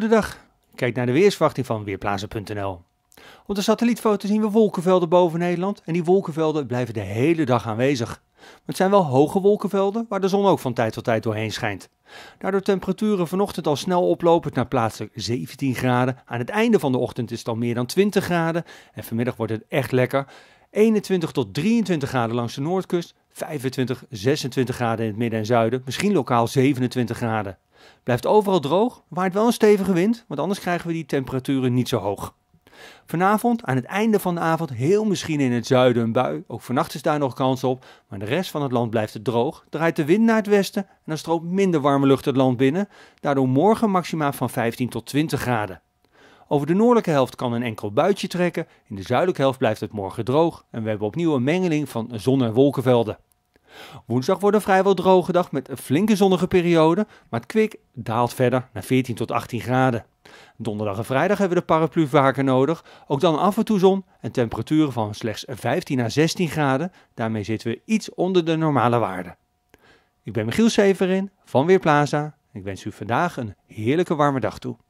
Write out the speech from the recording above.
Goedendag, kijk naar de weersverwachting van weerplaatsen.nl. Op de satellietfoto zien we wolkenvelden boven Nederland en die wolkenvelden blijven de hele dag aanwezig. het zijn wel hoge wolkenvelden waar de zon ook van tijd tot tijd doorheen schijnt. Daardoor temperaturen vanochtend al snel oplopend naar plaatsen 17 graden. Aan het einde van de ochtend is het al meer dan 20 graden en vanmiddag wordt het echt lekker. 21 tot 23 graden langs de noordkust, 25, 26 graden in het midden en zuiden, misschien lokaal 27 graden. Blijft overal droog, waait wel een stevige wind, want anders krijgen we die temperaturen niet zo hoog. Vanavond, aan het einde van de avond, heel misschien in het zuiden een bui. Ook vannacht is daar nog kans op. Maar de rest van het land blijft het droog. Draait de wind naar het westen en dan stroomt minder warme lucht het land binnen. Daardoor morgen maximaal van 15 tot 20 graden. Over de noordelijke helft kan een enkel buitje trekken. In de zuidelijke helft blijft het morgen droog. En we hebben opnieuw een mengeling van zon- en wolkenvelden. Woensdag wordt een vrijwel droge dag met een flinke zonnige periode, maar het kwik daalt verder naar 14 tot 18 graden. Donderdag en vrijdag hebben we de paraplu vaker nodig, ook dan af en toe zon en temperaturen van slechts 15 à 16 graden. Daarmee zitten we iets onder de normale waarde. Ik ben Michiel Severin van Weerplaza. Ik wens u vandaag een heerlijke warme dag toe.